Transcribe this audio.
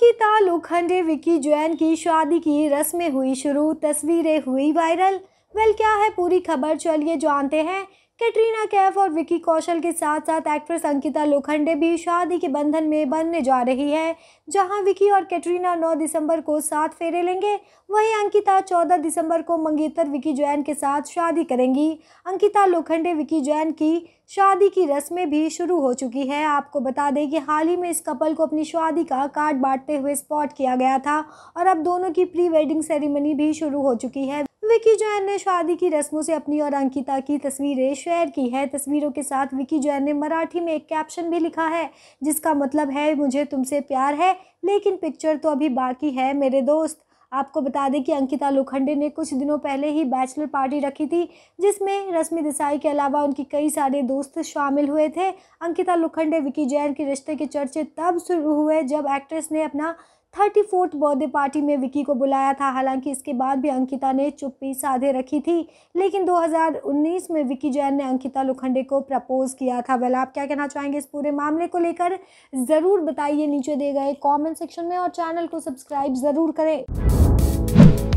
अंकिता लोखंडे विक्की जैन की शादी की रस्में हुई शुरू तस्वीरें हुई वायरल वेल क्या है पूरी खबर चलिए जानते हैं कैटरीना कैफ और विकी कौशल के साथ साथ एक्ट्रेस अंकिता लोखंडे भी शादी के बंधन में बनने जा रही है जहां विकी और कैटरीना 9 दिसंबर को साथ फेरे लेंगे वहीं अंकिता 14 दिसंबर को मंगेतर विकी जैन के साथ शादी करेंगी अंकिता लोखंडे विकी जैन की शादी की रस्में भी शुरू हो चुकी है आपको बता दें कि हाल ही में इस कपल को अपनी शादी का कार्ड बांटते हुए स्पॉट किया गया था और अब दोनों की प्री वेडिंग सेरेमनी भी शुरू हो चुकी है विकी जैन ने शादी की रस्मों से अपनी और अंकिता की तस्वीरें शेयर की है तस्वीरों के साथ विकी जैन ने मराठी में एक कैप्शन भी लिखा है जिसका मतलब है मुझे तुमसे प्यार है लेकिन पिक्चर तो अभी बाकी है मेरे दोस्त आपको बता दें कि अंकिता लोखंडे ने कुछ दिनों पहले ही बैचलर पार्टी रखी थी जिसमें रश्मि देसाई के अलावा उनकी कई सारे दोस्त शामिल हुए थे अंकिता लोखंडे विकी जैन के रिश्ते के चर्चे तब शुरू हुए जब एक्ट्रेस ने अपना थर्टी फोर्थ बर्थडे पार्टी में विकी को बुलाया था हालांकि इसके बाद भी अंकिता ने चुप्पी साधे रखी थी लेकिन 2019 में विकी जैन ने अंकिता लोखंडे को प्रपोज किया था वेल आप क्या कहना चाहेंगे इस पूरे मामले को लेकर ज़रूर बताइए नीचे दिए गए कॉमेंट सेक्शन में और चैनल को सब्सक्राइब ज़रूर करें